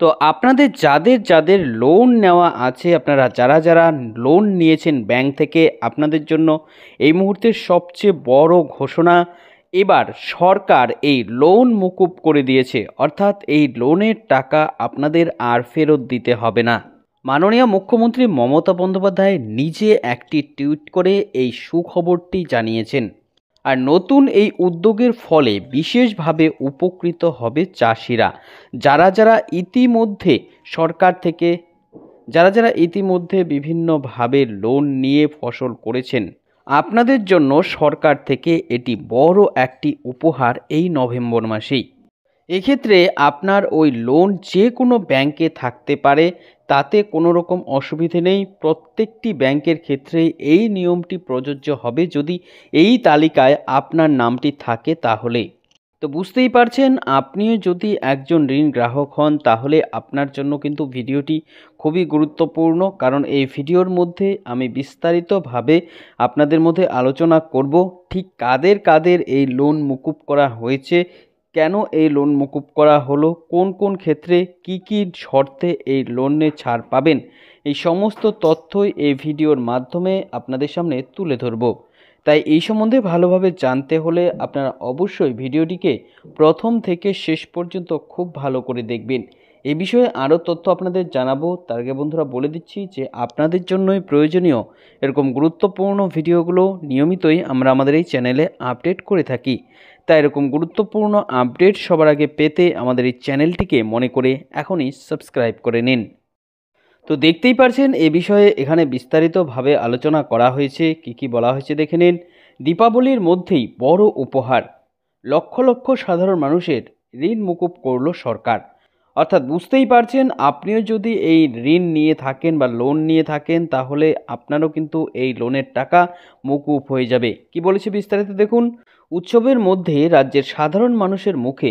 তো আপনাদের যাদের যাদের লোন নেওয়া আছে আপনারা যারা যারা লোন নিয়েছেন ব্যাংক থেকে আপনাদের জন্য এই মুহূর্তে সবচেয়ে বড় ঘোষণা এবার সরকার এই লোন মুকুব করে দিয়েছে অর্থাৎ এই লোনের টাকা আপনাদের আর ফেরত দিতে হবে না মাননীয় মুখ্যমন্ত্রী মমতা বন্দ্যোপাধ্যায় নিজে একটি টুইট করে এই সুখবরটি জানিয়েছেন আর নতুন এই উদ্যোগের ফলে বিশেষভাবে উপকৃত হবে চাষিরা যারা যারা ইতিমধ্যে সরকার থেকে যারা যারা ইতিমধ্যে বিভিন্নভাবে লোন নিয়ে ফসল করেছেন আপনাদের জন্য সরকার থেকে এটি বড় একটি উপহার এই নভেম্বর মাসেই এক্ষেত্রে আপনার ওই লোন যে কোনো ব্যাংকে থাকতে পারে তাতে কোনো রকম অসুবিধে নেই প্রত্যেকটি ব্যাংকের ক্ষেত্রে এই নিয়মটি প্রযোজ্য হবে যদি এই তালিকায় আপনার নামটি থাকে তাহলে তো বুঝতেই পারছেন আপনিও যদি একজন ঋণ গ্রাহক হন তাহলে আপনার জন্য কিন্তু ভিডিওটি খুবই গুরুত্বপূর্ণ কারণ এই ভিডিওর মধ্যে আমি বিস্তারিতভাবে আপনাদের মধ্যে আলোচনা করব ঠিক কাদের কাদের এই লোন মুকুব করা হয়েছে কেন এই লোন মকুব করা হলো কোন কোন ক্ষেত্রে কি কি শর্তে এই লোনে ছাড় পাবেন এই সমস্ত তথ্যই এই ভিডিওর মাধ্যমে আপনাদের সামনে তুলে ধরব তাই এই সম্বন্ধে ভালোভাবে জানতে হলে আপনারা অবশ্যই ভিডিওটিকে প্রথম থেকে শেষ পর্যন্ত খুব ভালো করে দেখবেন এ বিষয়ে আরও তথ্য আপনাদের জানাবো তার আগে বন্ধুরা বলে দিচ্ছি যে আপনাদের জন্যই প্রয়োজনীয় এরকম গুরুত্বপূর্ণ ভিডিওগুলো নিয়মিতই আমরা আমাদের এই চ্যানেলে আপডেট করে থাকি তাই এরকম গুরুত্বপূর্ণ আপডেট সবার আগে পেতে আমাদের এই চ্যানেলটিকে মনে করে এখনই সাবস্ক্রাইব করে নিন তো দেখতেই পারছেন এ বিষয়ে এখানে বিস্তারিতভাবে আলোচনা করা হয়েছে কি কি বলা হয়েছে দেখে নিন দীপাবলির মধ্যেই বড় উপহার লক্ষ লক্ষ সাধারণ মানুষের ঋণ মুকুব করল সরকার অর্থাৎ বুঝতেই পারছেন আপনিও যদি এই ঋণ নিয়ে থাকেন বা লোন নিয়ে থাকেন তাহলে আপনারও কিন্তু এই লোনের টাকা মকুব হয়ে যাবে কি বলেছে বিস্তারিত দেখুন উৎসবের মধ্যে রাজ্যের সাধারণ মানুষের মুখে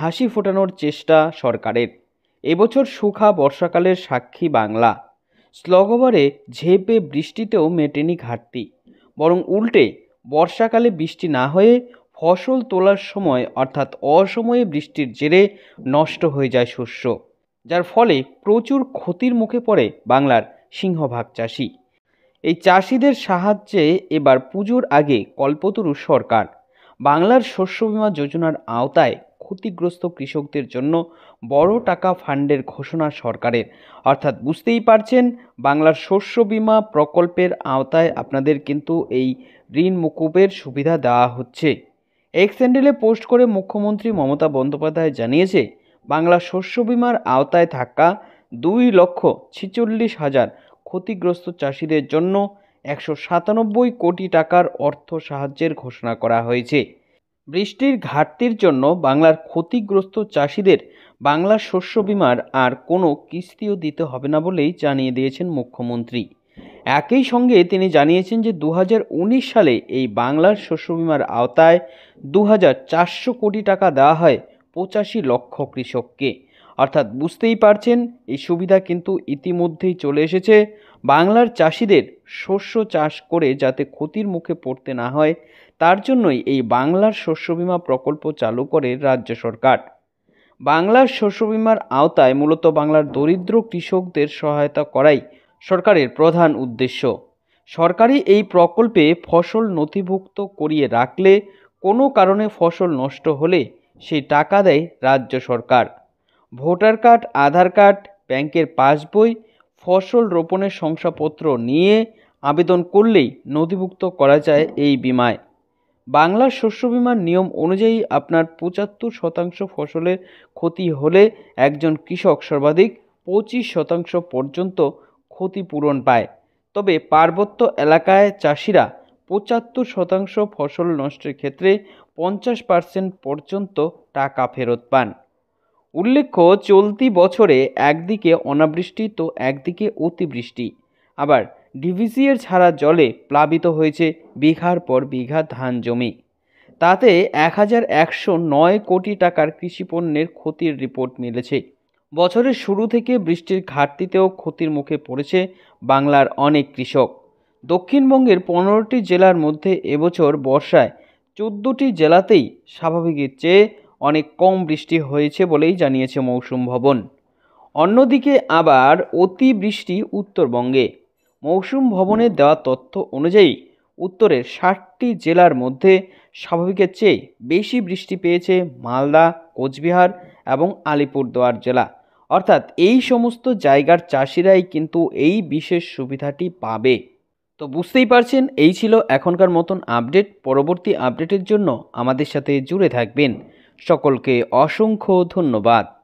হাসি ফোটানোর চেষ্টা সরকারের এবছর সুখা বর্ষাকালের সাক্ষী বাংলা স্লগবারে ঝেপে বৃষ্টিতেও মেটেনি ঘাটতি বরং উল্টে বর্ষাকালে বৃষ্টি না হয়ে ফসল তোলার সময় অর্থাৎ অসময়ে বৃষ্টির জেরে নষ্ট হয়ে যায় শস্য যার ফলে প্রচুর ক্ষতির মুখে পড়ে বাংলার সিংহভাগ চাষি এই চাষিদের সাহায্যে এবার পুজোর আগে কল্পতরু সরকার বাংলার শস্য বিমা যোজনার আওতায় ক্ষতিগ্রস্ত কৃষকদের জন্য বড় টাকা ফান্ডের ঘোষণা সরকারের অর্থাৎ বুঝতেই পারছেন বাংলার শস্য বিমা প্রকল্পের আওতায় আপনাদের কিন্তু এই ঋণ মুকুবের সুবিধা দেওয়া হচ্ছে এক্স হ্যান্ডেলে পোস্ট করে মুখ্যমন্ত্রী মমতা বন্দ্যোপাধ্যায় জানিয়েছে বাংলা শস্য বিমার আওতায় থাকা দুই লক্ষ ছিচল্লিশ হাজার ক্ষতিগ্রস্ত চাষিদের জন্য একশো সাতানব্বই কোটি টাকার অর্থ সাহায্যের ঘোষণা করা হয়েছে বৃষ্টির ঘাটতির জন্য বাংলার ক্ষতিগ্রস্ত চাষিদের বাংলার শস্য বিমার আর কোনো কিস্তিও দিতে হবে না বলেই জানিয়ে দিয়েছেন মুখ্যমন্ত্রী একই সঙ্গে তিনি জানিয়েছেন যে দু সালে এই বাংলার শস্য বিমার আওতায় দু কোটি টাকা দেওয়া হয় পঁচাশি লক্ষ কৃষককে অর্থাৎ বুঝতেই পারছেন এই সুবিধা কিন্তু ইতিমধ্যেই চলে এসেছে বাংলার চাষিদের শস্য চাষ করে যাতে ক্ষতির মুখে পড়তে না হয় তার জন্যই এই বাংলার শস্য বিমা প্রকল্প চালু করে রাজ্য সরকার বাংলার শস্য বিমার আওতায় মূলত বাংলার দরিদ্র কৃষকদের সহায়তা করাই সরকারের প্রধান উদ্দেশ্য সরকারি এই প্রকল্পে ফসল নথিভুক্ত করিয়ে রাখলে কোনো কারণে ফসল নষ্ট হলে সেই টাকা দেয় রাজ্য সরকার ভোটার কার্ড আধার কার্ড ব্যাংকের পাসবই ফসল রোপণের শংসাপত্র নিয়ে আবেদন করলেই নথিভুক্ত করা যায় এই বিমায় বাংলার শস্য বিমার নিয়ম অনুযায়ী আপনার পঁচাত্তর শতাংশ ফসলের ক্ষতি হলে একজন কৃষক সর্বাধিক পঁচিশ শতাংশ পর্যন্ত ক্ষতিপূরণ পায় তবে পার্বত্য এলাকায় চাষিরা পঁচাত্তর শতাংশ ফসল নষ্টের ক্ষেত্রে পঞ্চাশ পার্সেন্ট পর্যন্ত টাকা ফেরত পান উল্লেখ্য চলতি বছরে একদিকে অনাবৃষ্টি তো একদিকে অতিবৃষ্টি আবার ডিভিসিএর ছাড়া জলে প্লাবিত হয়েছে বিঘার পর বিঘা ধান জমি তাতে এক হাজার একশো নয় কোটি টাকার কৃষিপণ্যের ক্ষতির রিপোর্ট মিলেছে বছরের শুরু থেকে বৃষ্টির ঘাটতিতেও ক্ষতির মুখে পড়েছে বাংলার অনেক কৃষক দক্ষিণবঙ্গের পনেরোটি জেলার মধ্যে এবছর বর্ষায় চোদ্দোটি জেলাতেই স্বাভাবিকের চেয়ে অনেক কম বৃষ্টি হয়েছে বলেই জানিয়েছে মৌসুম ভবন অন্যদিকে আবার অতিবৃষ্টি উত্তরবঙ্গে মৌসুম ভবনে দেওয়া তথ্য অনুযায়ী উত্তরের ষাটটি জেলার মধ্যে স্বাভাবিকের চেয়ে বেশি বৃষ্টি পেয়েছে মালদা কোচবিহার এবং আলিপুরদুয়ার জেলা অর্থাৎ এই সমস্ত জায়গার চাষিরাই কিন্তু এই বিশেষ সুবিধাটি পাবে তো বুঝতেই পারছেন এই ছিল এখনকার মতন আপডেট পরবর্তী আপডেটের জন্য আমাদের সাথে জুড়ে থাকবেন সকলকে অসংখ্য ধন্যবাদ